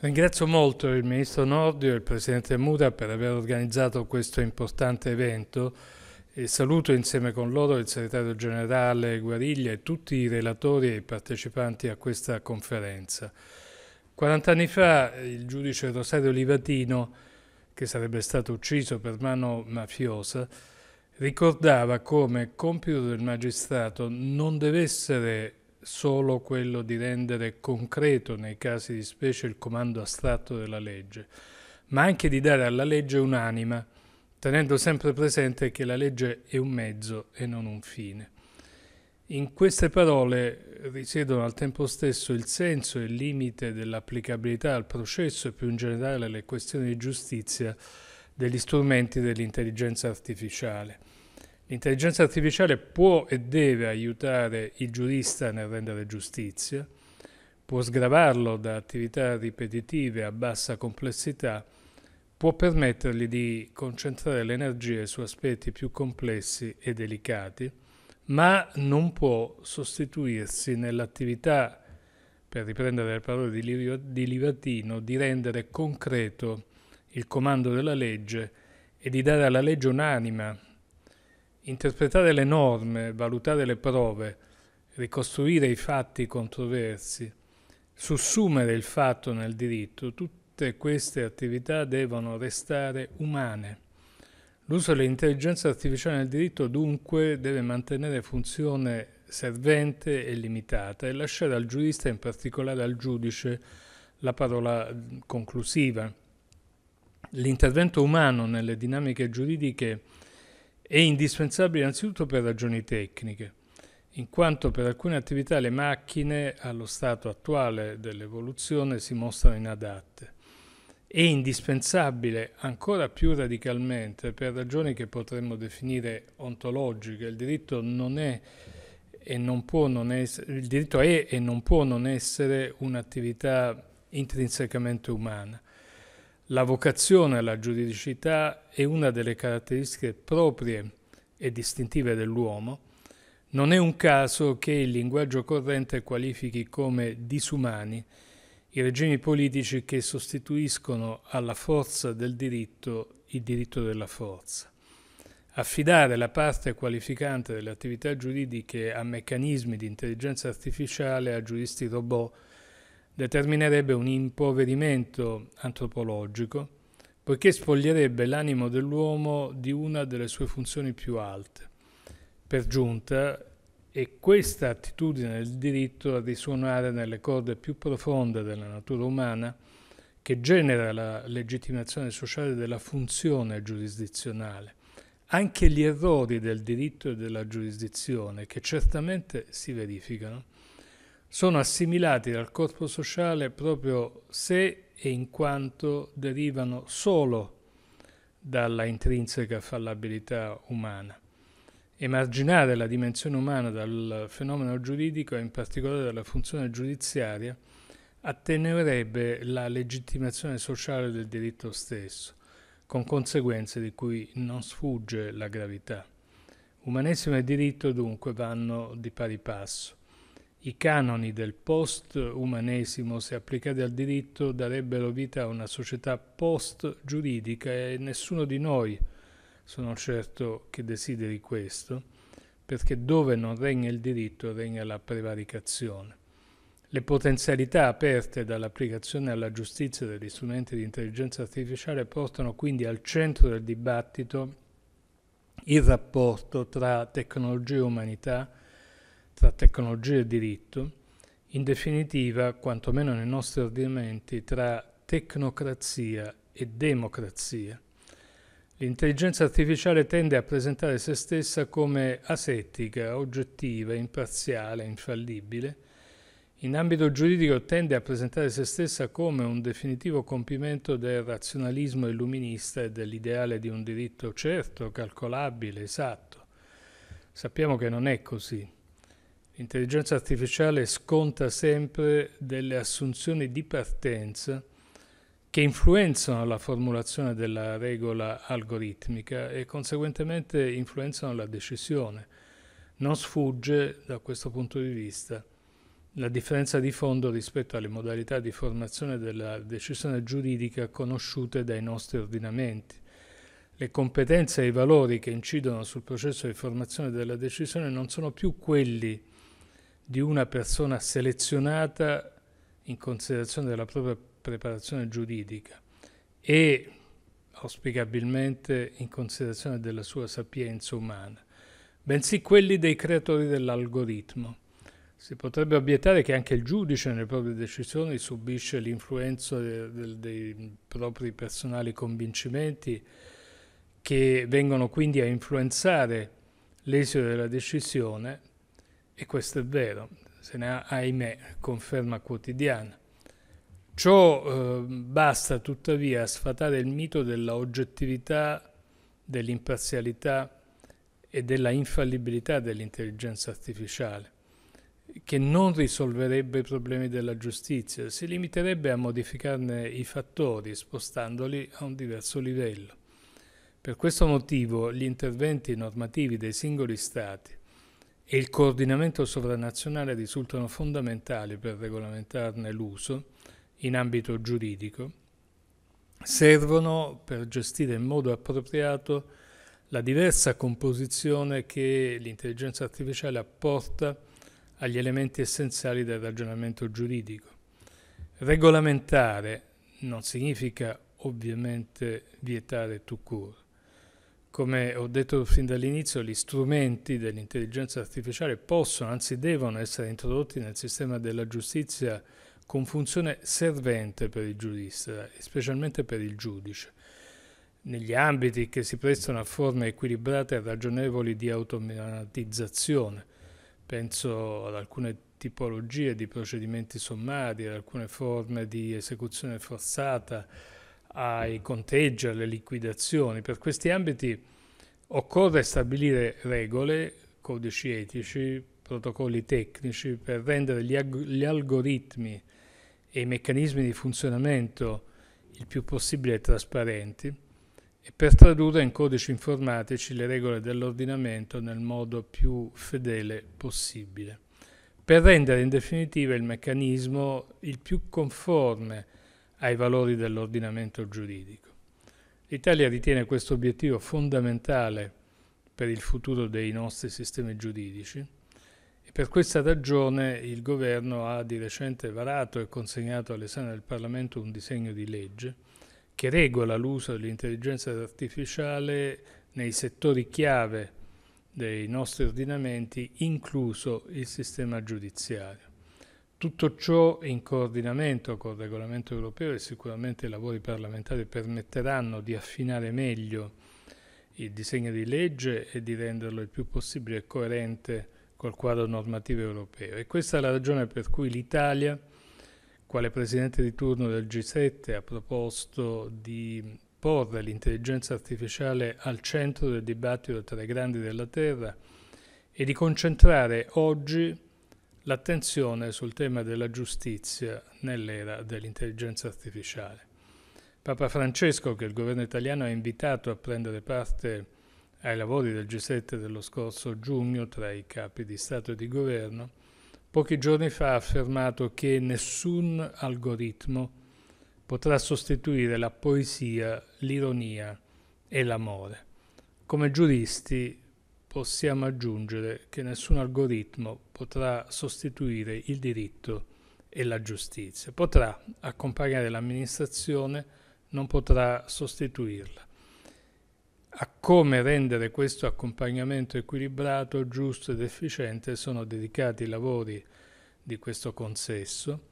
Ringrazio molto il Ministro Nordio e il Presidente Muda per aver organizzato questo importante evento e saluto insieme con loro il Segretario Generale Guariglia e tutti i relatori e i partecipanti a questa conferenza. 40 anni fa il giudice Rosario Livatino, che sarebbe stato ucciso per mano mafiosa, ricordava come compito del magistrato non deve essere solo quello di rendere concreto nei casi di specie il comando astratto della legge, ma anche di dare alla legge un'anima, tenendo sempre presente che la legge è un mezzo e non un fine. In queste parole risiedono al tempo stesso il senso e il limite dell'applicabilità al processo e più in generale alle questioni di giustizia degli strumenti dell'intelligenza artificiale. L'intelligenza artificiale può e deve aiutare il giurista nel rendere giustizia, può sgravarlo da attività ripetitive a bassa complessità, può permettergli di concentrare le energie su aspetti più complessi e delicati, ma non può sostituirsi nell'attività, per riprendere le parole di Livatino, di rendere concreto il comando della legge e di dare alla legge un'anima interpretare le norme, valutare le prove, ricostruire i fatti controversi, sussumere il fatto nel diritto, tutte queste attività devono restare umane. L'uso dell'intelligenza artificiale nel diritto dunque deve mantenere funzione servente e limitata e lasciare al giurista, in particolare al giudice, la parola conclusiva. L'intervento umano nelle dinamiche giuridiche è indispensabile innanzitutto per ragioni tecniche, in quanto per alcune attività le macchine allo stato attuale dell'evoluzione si mostrano inadatte. È indispensabile ancora più radicalmente per ragioni che potremmo definire ontologiche. Il diritto, è, essere, il diritto è e non può non essere un'attività intrinsecamente umana la vocazione alla giuridicità è una delle caratteristiche proprie e distintive dell'uomo. Non è un caso che il linguaggio corrente qualifichi come disumani i regimi politici che sostituiscono alla forza del diritto il diritto della forza. Affidare la parte qualificante delle attività giuridiche a meccanismi di intelligenza artificiale, a giuristi robot, determinerebbe un impoverimento antropologico, poiché spoglierebbe l'animo dell'uomo di una delle sue funzioni più alte. Per giunta è questa attitudine del diritto a risuonare nelle corde più profonde della natura umana che genera la legittimazione sociale della funzione giurisdizionale. Anche gli errori del diritto e della giurisdizione, che certamente si verificano, sono assimilati dal corpo sociale proprio se e in quanto derivano solo dalla intrinseca fallabilità umana. Emarginare la dimensione umana dal fenomeno giuridico e in particolare dalla funzione giudiziaria attenuerebbe la legittimazione sociale del diritto stesso, con conseguenze di cui non sfugge la gravità. Umanesimo e diritto dunque vanno di pari passo. I canoni del post-umanesimo, se applicati al diritto, darebbero vita a una società post-giuridica e nessuno di noi, sono certo, che desideri questo, perché dove non regna il diritto regna la prevaricazione. Le potenzialità aperte dall'applicazione alla giustizia degli strumenti di intelligenza artificiale portano quindi al centro del dibattito il rapporto tra tecnologia e umanità, tra tecnologia e diritto, in definitiva, quantomeno nei nostri ordinamenti, tra tecnocrazia e democrazia. L'intelligenza artificiale tende a presentare se stessa come asettica, oggettiva, imparziale, infallibile. In ambito giuridico tende a presentare se stessa come un definitivo compimento del razionalismo illuminista e dell'ideale di un diritto certo, calcolabile, esatto. Sappiamo che non è così. L'intelligenza artificiale sconta sempre delle assunzioni di partenza che influenzano la formulazione della regola algoritmica e conseguentemente influenzano la decisione. Non sfugge da questo punto di vista la differenza di fondo rispetto alle modalità di formazione della decisione giuridica conosciute dai nostri ordinamenti. Le competenze e i valori che incidono sul processo di formazione della decisione non sono più quelli di una persona selezionata in considerazione della propria preparazione giuridica e auspicabilmente in considerazione della sua sapienza umana, bensì quelli dei creatori dell'algoritmo. Si potrebbe obiettare che anche il giudice nelle proprie decisioni subisce l'influenza de, dei propri personali convincimenti che vengono quindi a influenzare l'esito della decisione, e questo è vero, se ne ha ahimè conferma quotidiana. Ciò eh, basta tuttavia a sfatare il mito della oggettività, dell'imparzialità e della infallibilità dell'intelligenza artificiale, che non risolverebbe i problemi della giustizia, si limiterebbe a modificarne i fattori, spostandoli a un diverso livello. Per questo motivo gli interventi normativi dei singoli Stati e il coordinamento sovranazionale risultano fondamentali per regolamentarne l'uso in ambito giuridico, servono per gestire in modo appropriato la diversa composizione che l'intelligenza artificiale apporta agli elementi essenziali del ragionamento giuridico. Regolamentare non significa ovviamente vietare tout court, come ho detto fin dall'inizio, gli strumenti dell'intelligenza artificiale possono, anzi devono essere introdotti nel sistema della giustizia con funzione servente per il giurista, specialmente per il giudice, negli ambiti che si prestano a forme equilibrate e ragionevoli di automatizzazione. Penso ad alcune tipologie di procedimenti sommari, ad alcune forme di esecuzione forzata, ai conteggi, alle liquidazioni. Per questi ambiti occorre stabilire regole, codici etici, protocolli tecnici per rendere gli, ag- gli algoritmi e i meccanismi di funzionamento il più possibile trasparenti e per tradurre in codici informatici le regole dell'ordinamento nel modo più fedele possibile, per rendere in definitiva il meccanismo il più conforme ai valori dell'ordinamento giuridico. L'Italia ritiene questo obiettivo fondamentale per il futuro dei nostri sistemi giuridici e per questa ragione il Governo ha di recente varato e consegnato all'esame del Parlamento un disegno di legge che regola l'uso dell'intelligenza artificiale nei settori chiave dei nostri ordinamenti, incluso il sistema giudiziario. Tutto ciò in coordinamento col regolamento europeo e sicuramente i lavori parlamentari permetteranno di affinare meglio il disegno di legge e di renderlo il più possibile coerente col quadro normativo europeo. E questa è la ragione per cui l'Italia, quale presidente di turno del G7, ha proposto di porre l'intelligenza artificiale al centro del dibattito tra i grandi della Terra e di concentrare oggi l'attenzione sul tema della giustizia nell'era dell'intelligenza artificiale. Papa Francesco, che il governo italiano ha invitato a prendere parte ai lavori del G7 dello scorso giugno tra i capi di Stato e di governo, pochi giorni fa ha affermato che nessun algoritmo potrà sostituire la poesia, l'ironia e l'amore. Come giuristi possiamo aggiungere che nessun algoritmo potrà sostituire il diritto e la giustizia, potrà accompagnare l'amministrazione, non potrà sostituirla. A come rendere questo accompagnamento equilibrato, giusto ed efficiente sono dedicati i lavori di questo consesso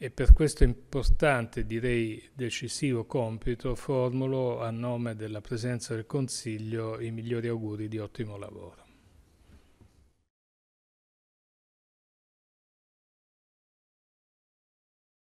e per questo importante, direi decisivo compito formulo a nome della Presidenza del Consiglio i migliori auguri di ottimo lavoro.